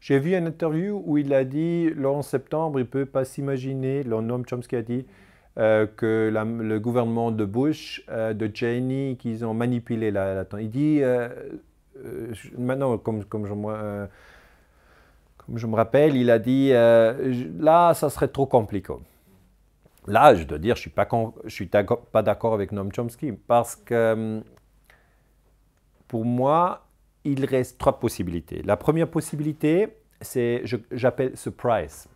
J'ai vu une interview où il a dit, l'an septembre, il ne peut pas s'imaginer, le nom Chomsky a dit, euh, que le gouvernement de Bush, euh, de Cheney, qu'ils ont manipulé la, la Il dit, euh, maintenant, comme, comme je, comme, je, me rappelle, il a dit, là, ça serait trop compliqué. Là, je dois dire, je ne suis pas, pas d'accord avec Noam Chomsky, parce que hum, pour moi, il reste trois possibilités. La première possibilité, c'est, j'appelle surprise.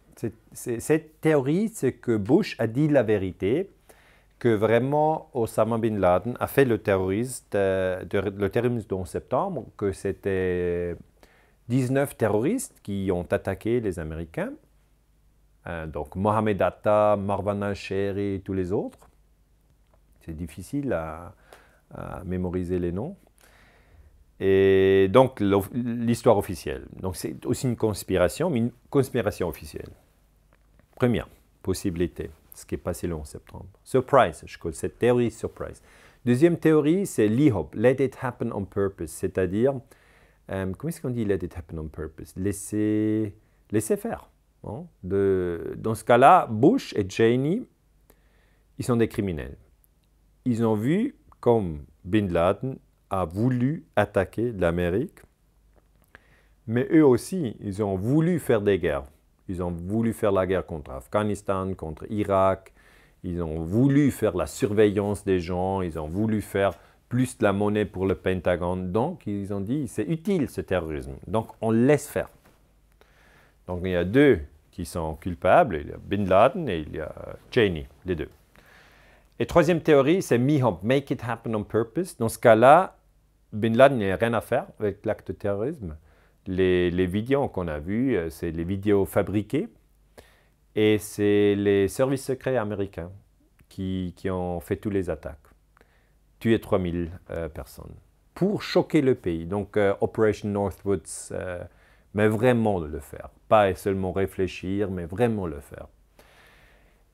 cette théorie, c'est que Bush a dit la vérité, que vraiment Osama Bin Laden a fait le terrorisme, euh, le terrorisme septembre, que c'était 19 terroristes qui ont attaqué les Américains, euh, donc Mohamed Atta, Marwan al et tous les autres. C'est difficile à mémoriser les noms. Et donc, l'histoire officielle. Donc, c'est aussi une conspiration, mais une conspiration officielle. Première possibilité, ce qui est passé le 11 septembre. Surprise, je connais cette théorie surprise. Deuxième théorie, c'est l'IHOP, Let It Happen on Purpose, c'est-à-dire, euh, comment est-ce qu'on dit Let It Happen on Purpose Laisser, faire. Hein. De, dans ce cas-là, Bush et Cheney, ils sont des criminels. Ils ont vu comme Bin Laden a voulu attaquer l'Amérique, mais eux aussi, ils ont voulu faire des guerres. Ils ont voulu faire la guerre contre Afghanistan, contre Irak, ils ont voulu faire la surveillance des gens, ils ont voulu faire plus de la monnaie pour le Pentagone. Donc, ils ont dit, c'est utile ce terrorisme. Donc, on laisse faire. Donc, il y a deux qui sont culpables, il y a Bin Laden et il y a Cheney, les deux. Et troisième théorie, c'est Mihawk, make it happen on purpose. Dans ce cas-là, Bin Laden n'a rien à faire avec l'acte de terrorisme. Les, vidéos qu'on a vues, euh, c'est les vidéos fabriquées et c'est les services secrets américains qui, ont fait toutes les attaques, Tuer 3000 euh, personnes pour choquer le pays. Donc euh, Operation Northwoods, mais vraiment le faire. Pas seulement réfléchir, mais vraiment le faire.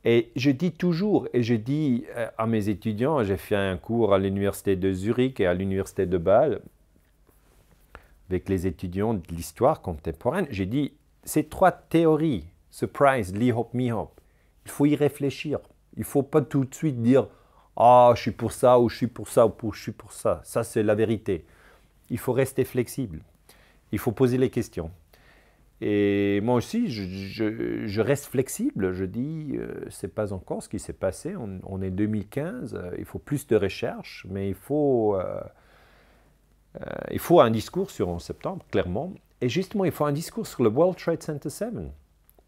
Et je dis toujours, et je dis euh, à mes étudiants, j'ai fait un cours à l'université de Zurich et à l'université de Bâle, avec les étudiants de l'histoire contemporaine, j'ai dit, ces trois théories, surprise, Lee Hop, Me Hop, il faut y réfléchir. Il ne faut pas tout de suite dire, ah, je suis pour ça, ou je suis pour ça, ou je suis pour ça. Ça, c'est la vérité. Il faut rester flexible. Il faut poser les questions. Et moi aussi, je, reste flexible. Je dis, ce euh, c'est pas encore ce qui s'est passé. On, on est 2015. Euh, il faut plus de recherches, mais il faut, euh, il faut un discours sur 11 septembre, clairement. Et justement, il faut un discours sur le World Trade Center 7.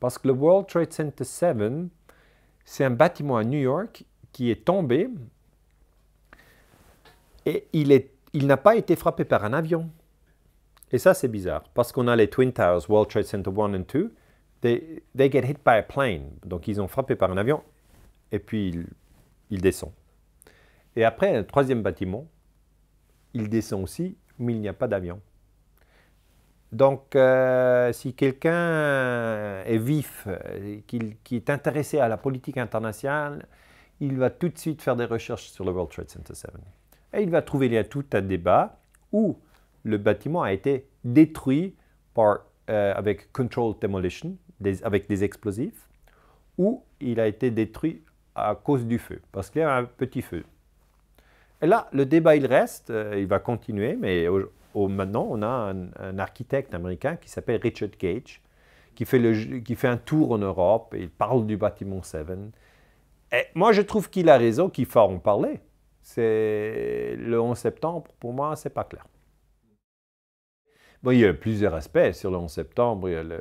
Parce que le World Trade Center 7, c'est un bâtiment à New York qui est tombé et il, est, il n'a pas été frappé par un avion. Et ça, c'est bizarre, parce qu'on a les Twin Towers, World Trade Center 1 et 2, they, they get hit by a plane. Donc, ils ont frappé par un avion, et puis ils, ils descendent. Et après, un troisième bâtiment, il descend aussi, mais il n'y a pas d'avion. Donc, euh, si quelqu'un est vif, euh, qui, qui est intéressé à la politique internationale, il va tout de suite faire des recherches sur le World Trade Center 7. Et il va trouver, il y a tout un débat où le bâtiment a été détruit par, euh, avec controlled demolition, des, avec des explosifs, ou il a été détruit à cause du feu, parce qu'il y a un petit feu. Et là, le débat, il reste, euh, il va continuer, mais maintenant, on a un, architecte américain qui s'appelle Richard Gage, qui fait, un tour en Europe, et il parle du bâtiment 7. Et moi, je trouve qu'il a raison, qu'il faut en parler. C'est le 11 septembre, pour moi, c'est pas clair il y a plusieurs aspects sur le 11 septembre. Il y a le,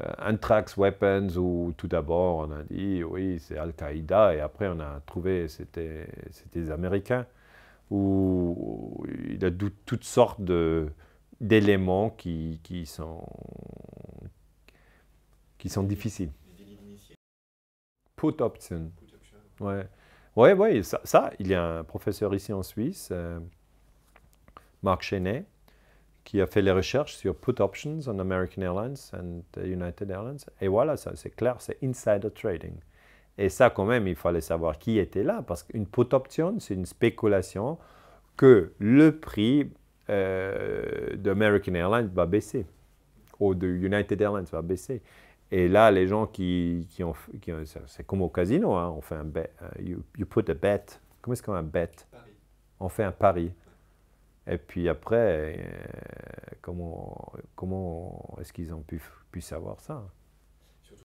euh, Anthrax Weapons, où tout d'abord on a dit oui, c'est Al-Qaïda, et après on a trouvé c'était les Américains, où il y a toutes sortes d'éléments qui, qui, sont, qui sont difficiles. Put option. Ouais. Ouais, ouais, ça, ça, il y a un professeur ici en Suisse, euh, Marc Chenet, qui a fait les recherches sur put options on American Airlines and United Airlines. Et voilà, c'est clair, c'est insider trading. Et ça, quand même, il fallait savoir qui était là, parce qu'une put option, c'est une spéculation que le prix euh, d'American Airlines va baisser, ou de United Airlines va baisser. Et là, les gens qui, qui ont, qui c'est comme au casino, hein, on fait un bet, euh, you, put a bet. Comment est-ce qu'on a un bet On fait un pari. Et puis après, euh, comment, comment est-ce qu'ils ont pu, pu savoir ça